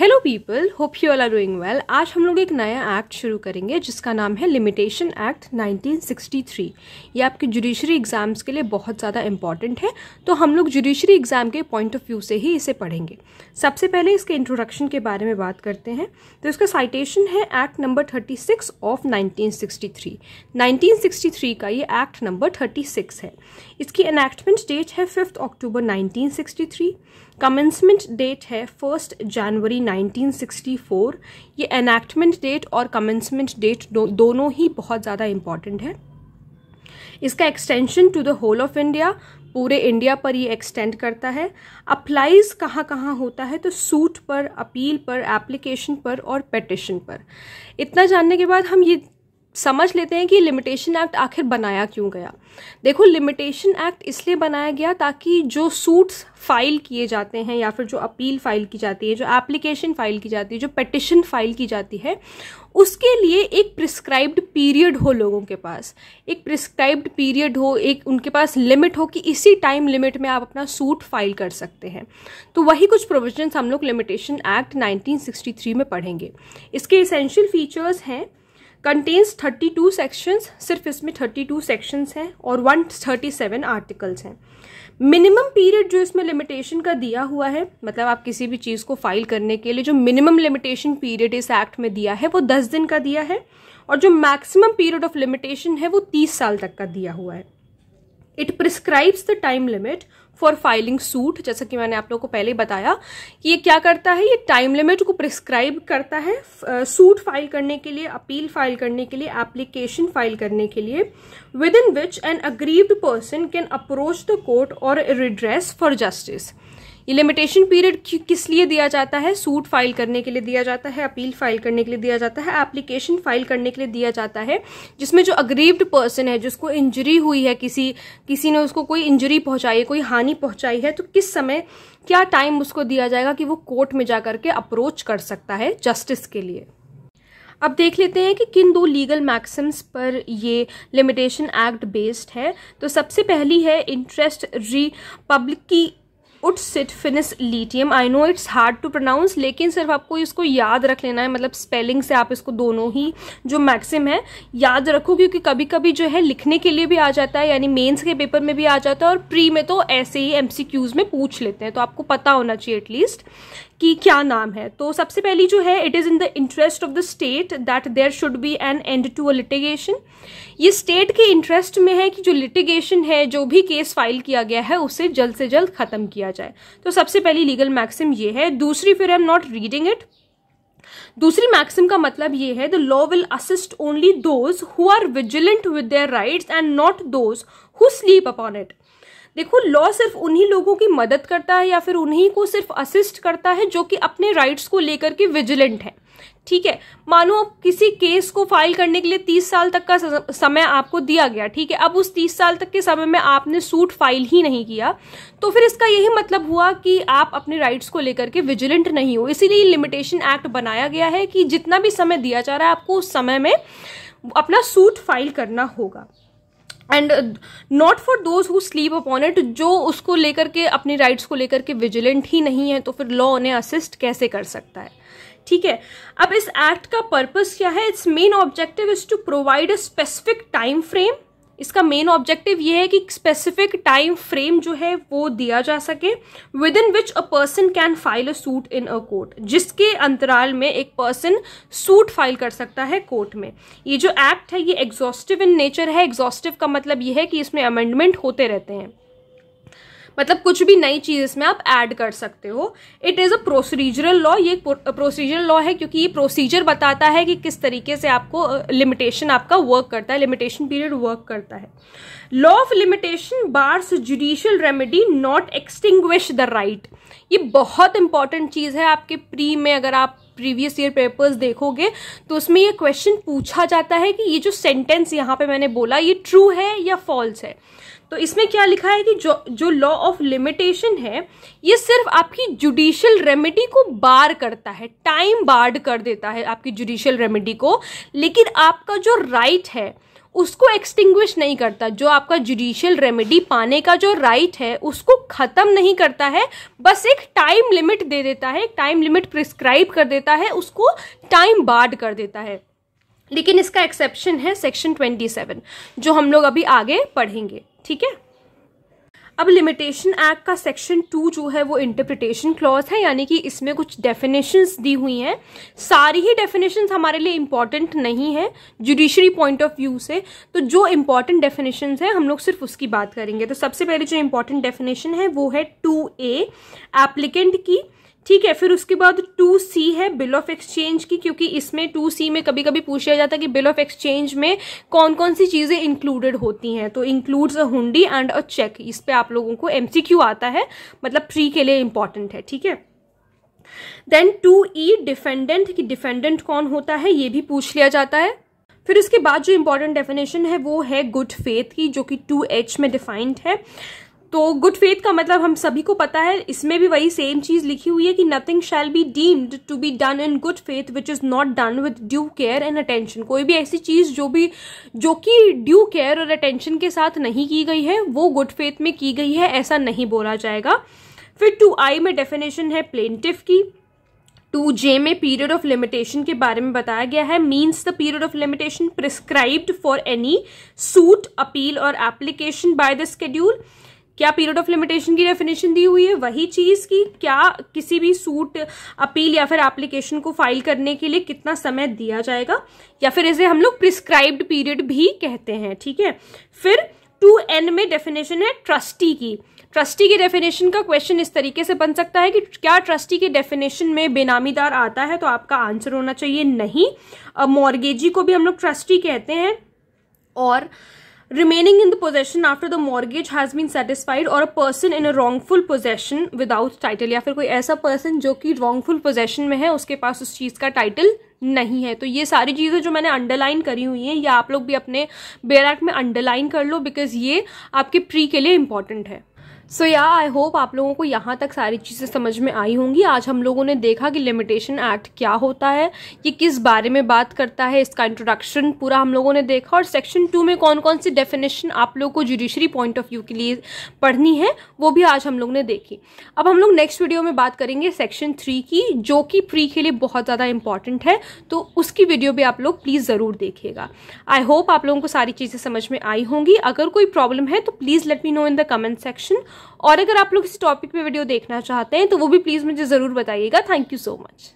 hello people hope you all are doing well आज हम लोग एक नया एक्ट शुरू करेंगे जिसका नाम है लिमिटेशन एक्ट 1963 ये आपके जुडिशरी एग्ज़ाम्स के लिए बहुत ज़्यादा इंपॉर्टेंट है तो हम लोग जुडिशरी एग्ज़ाम के पॉइंट ऑफ व्यू से ही इसे पढ़ेंगे सबसे पहले इसके इंट्रोडक्शन के बारे में बात करते हैं तो इसका साइटेशन है act number thirty of nineteen 1963 का ये एक्ट नंबर थर्टी है इसकी एनैक्टमेंट डेट है fifth October nineteen commencement date है फर्स्ट जनवरी 1964 ये एनैक्टमेंट डेट और कमेंसमेंट डेट दो, दोनों ही बहुत ज़्यादा इम्पॉर्टेंट है इसका extension to the whole of India पूरे इंडिया पर ये एक्सटेंड करता है अप्लाइज कहाँ कहाँ होता है तो सूट पर अपील पर एप्लीकेशन पर और पेटिशन पर इतना जानने के बाद हम ये समझ लेते हैं कि लिमिटेशन एक्ट आखिर बनाया क्यों गया देखो लिमिटेशन एक्ट इसलिए बनाया गया ताकि जो सूट्स फाइल किए जाते हैं या फिर जो अपील फाइल की जाती है जो एप्लीकेशन फाइल की जाती है जो पटिशन फाइल की जाती है उसके लिए एक प्रिस्क्राइब्ड पीरियड हो लोगों के पास एक प्रिस्क्राइब्ड पीरियड हो एक उनके पास लिमिट हो कि इसी टाइम लिमिट में आप अपना सूट फाइल कर सकते हैं तो वही कुछ प्रोविजन हम लोग लिमिटेशन एक्ट 1963 में पढ़ेंगे इसके इसेंशियल फीचर्स हैं कंटेन्स 32 सेक्शंस सिर्फ इसमें 32 सेक्शंस हैं और 137 आर्टिकल्स हैं मिनिमम पीरियड जो इसमें लिमिटेशन का दिया हुआ है मतलब आप किसी भी चीज़ को फाइल करने के लिए जो मिनिमम लिमिटेशन पीरियड इस एक्ट में दिया है वो दस दिन का दिया है और जो मैक्सिमम पीरियड ऑफ लिमिटेशन है वो तीस साल तक का दिया हुआ है it prescribes the time limit for filing suit जैसा कि मैंने आप लोगों को पहले बताया कि ये क्या करता है ये टाइम लिमिट को प्रिस्क्राइब करता है सूट फाइल करने के लिए अपील फाइल करने के लिए एप्लीकेशन फाइल करने के लिए within which an aggrieved person can approach the court और रिड्रेस फॉर जस्टिस ये लिमिटेशन पीरियड किस लिए दिया जाता है सूट फाइल करने के लिए दिया जाता है अपील फाइल करने के लिए दिया जाता है एप्लीकेशन फाइल करने के लिए दिया जाता है जिसमें जो अग्रीव्ड पर्सन है जिसको इंजरी हुई है किसी किसी ने उसको कोई इंजरी पहुंचाई है कोई हानि पहुंचाई है तो किस समय क्या टाइम उसको दिया जाएगा कि वो कोर्ट में जा करके अप्रोच कर सकता है जस्टिस के लिए अब देख लेते हैं कि किन दो लीगल मैक्सिम्स पर ये लिमिटेशन एक्ट बेस्ड है तो सबसे पहली है इंटरेस्ट री पब्लिक की उट सिट फिनिस लिटियम I know it's hard to pronounce लेकिन सिर्फ आपको इसको याद रख लेना है मतलब स्पेलिंग से आप इसको दोनों ही जो मैक्सिम है याद रखो क्योंकि कभी कभी जो है लिखने के लिए भी आ जाता है यानी मेन्स के पेपर में भी आ जाता है और प्री में तो ऐसे ही एमसीक्यूज में पूछ लेते हैं तो आपको पता होना चाहिए एटलीस्ट कि क्या नाम है तो सबसे पहली जो है it is in the interest of the state that there should be an end to a litigation ये स्टेट के इंटरेस्ट में है कि जो लिटिगेशन है जो भी केस फाइल किया गया है उसे जल्द से जल्द ख़त्म किया जाए तो सबसे पहली लीगल मैक्सिम ये है दूसरी फिर I am not reading it दूसरी मैक्सिम का मतलब ये है the law will assist only those who are vigilant with their rights and not those who sleep upon it देखो लॉ सिर्फ उन्हीं लोगों की मदद करता है या फिर उन्हीं को सिर्फ असिस्ट करता है जो कि अपने राइट्स को लेकर के विजिलेंट है ठीक है मानो अब किसी केस को फाइल करने के लिए तीस साल तक का समय आपको दिया गया ठीक है अब उस तीस साल तक के समय में आपने सूट फाइल ही नहीं किया तो फिर इसका यही मतलब हुआ कि आप अपने राइट्स को लेकर के विजिलेंट नहीं हो इसीलिए लिमिटेशन एक्ट बनाया गया है कि जितना भी समय दिया जा रहा है आपको उस समय में अपना सूट फाइल करना होगा and not for those who sleep upon it जो उसको लेकर के अपनी राइट्स को लेकर के विजिलेंट ही नहीं है तो फिर लॉ उन्हें असिस्ट कैसे कर सकता है ठीक है अब इस एक्ट का पर्पस क्या है its main objective is to provide a specific time frame इसका मेन ऑब्जेक्टिव ये है कि स्पेसिफिक टाइम फ्रेम जो है वो दिया जा सके within which a person can file a suit in a court जिसके अंतराल में एक पर्सन सूट फाइल कर सकता है कोर्ट में ये जो एक्ट है ये एग्जॉस्टिव इन नेचर है एग्जॉस्टिव का मतलब ये है कि इसमें अमेंडमेंट होते रहते हैं मतलब कुछ भी नई चीज़ इसमें आप ऐड कर सकते हो it is a procedural law ये प्रोसीजरल लॉ है क्योंकि ये प्रोसीजर बताता है कि किस तरीके से आपको लिमिटेशन uh, आपका वर्क करता है लिमिटेशन पीरियड वर्क करता है law of limitation bars judicial remedy not extinguish the right ये बहुत इंपॉर्टेंट चीज़ है आपके प्री में अगर आप प्रीवियस ईयर पेपर्स देखोगे तो उसमें ये क्वेश्चन पूछा जाता है कि ये जो सेंटेंस यहाँ पे मैंने बोला ये ट्रू है या फॉल्स है तो इसमें क्या लिखा है कि जो जो लॉ ऑफ लिमिटेशन है ये सिर्फ आपकी जुडिशियल रेमेडी को बार करता है टाइम बार्ड कर देता है आपकी जुडिशियल रेमेडी को लेकिन आपका जो राइट right है उसको एक्सटिंग्विश नहीं करता जो आपका जुडिशियल रेमेडी पाने का जो राइट है उसको ख़त्म नहीं करता है बस एक टाइम लिमिट दे देता है एक टाइम लिमिट प्रिस्क्राइब कर देता है उसको टाइम बाड कर देता है लेकिन इसका एक्सेप्शन है सेक्शन 27 जो हम लोग अभी आगे पढ़ेंगे ठीक है अब लिमिटेशन एक्ट का सेक्शन टू जो है वो इंटरप्रिटेशन क्लॉज है यानी कि इसमें कुछ डेफिनेशंस दी हुई हैं सारी ही डेफिनेशंस हमारे लिए इम्पॉर्टेंट नहीं है जुडिशरी पॉइंट ऑफ व्यू से तो जो इम्पॉर्टेंट डेफिनेशन है हम लोग सिर्फ उसकी बात करेंगे तो सबसे पहले जो इम्पॉर्टेंट डेफिनेशन है वो है टू ए एप्लीकेंट की ठीक है फिर उसके बाद टू सी है बिल ऑफ एक्सचेंज की क्योंकि इसमें टू सी में कभी कभी पूछा जाता है कि बिल ऑफ एक्सचेंज में कौन कौन सी चीज़ें इंक्लूडेड होती हैं तो इंक्लूड्स अ हुंडी एंड अ चेक इस पे आप लोगों को एमसीक्यू आता है मतलब प्री के लिए इंपॉर्टेंट है ठीक है देन टू ई डिफेंडेंट कि डिफेंडेंट कौन होता है ये भी पूछ लिया जाता है फिर उसके बाद जो इंपॉर्टेंट डेफिनेशन है वो है गुड फेथ की जो कि टू एच में डिफाइंड है तो गुड फेथ का मतलब हम सभी को पता है इसमें भी वही सेम चीज लिखी हुई है कि nothing shall be deemed to be done in good faith which is not done with due care and attention कोई भी ऐसी चीज जो भी जो कि ड्यू केयर और अटेंशन के साथ नहीं की गई है वो गुड फेथ में की गई है ऐसा नहीं बोला जाएगा फिर टू आई में डेफिनेशन है प्लेंटिफ की टू जे में पीरियड ऑफ लिमिटेशन के बारे में बताया गया है means the period of limitation prescribed for any suit appeal और एप्लीकेशन बाय द स्केड्यूल क्या पीरियड ऑफ लिमिटेशन की डेफिनेशन दी हुई है वही चीज की क्या किसी भी सूट अपील या फिर एप्लीकेशन को फाइल करने के लिए कितना समय दिया जाएगा या फिर इसे हम लोग प्रिस्क्राइब्ड पीरियड भी कहते हैं ठीक है फिर टू एन में डेफिनेशन है ट्रस्टी की ट्रस्टी की डेफिनेशन का क्वेश्चन इस तरीके से बन सकता है कि क्या ट्रस्टी के डेफिनेशन में बेनामीदार आता है तो आपका आंसर होना चाहिए नहीं मॉर्गेजी को भी हम लोग ट्रस्टी कहते हैं और remaining in the possession after the mortgage has been satisfied or a person in a wrongful possession without title या फिर कोई ऐसा person जो कि wrongful possession में है उसके पास उस चीज़ का title नहीं है तो ये सारी चीज़ें जो मैंने अंडरलाइन करी हुई हैं या आप लोग भी अपने बेयर एक्ट में अंडरलाइन कर लो बिकॉज ये आपके प्री के लिए इंपॉर्टेंट है सो या आई होप आप लोगों को यहाँ तक सारी चीज़ें समझ में आई होंगी आज हम लोगों ने देखा कि लिमिटेशन एक्ट क्या होता है ये किस बारे में बात करता है इसका इंट्रोडक्शन पूरा हम लोगों ने देखा और सेक्शन टू में कौन कौन सी डेफिनेशन आप लोगों को जुडिशरी पॉइंट ऑफ व्यू के लिए पढ़नी है वो भी आज हम लोग ने देखी अब हम लोग नेक्स्ट वीडियो में बात करेंगे सेक्शन थ्री की जो कि प्री के लिए बहुत ज़्यादा इंपॉर्टेंट है तो उसकी वीडियो भी आप लोग प्लीज़ ज़रूर देखिएगा आई होप आप लोगों को सारी चीज़ें समझ में आई होंगी अगर कोई प्रॉब्लम है तो please let me know in the comment section और अगर आप लोग इस टॉपिक पे वीडियो देखना चाहते हैं तो वो भी प्लीज़ मुझे ज़रूर बताइएगा थैंक यू सो मच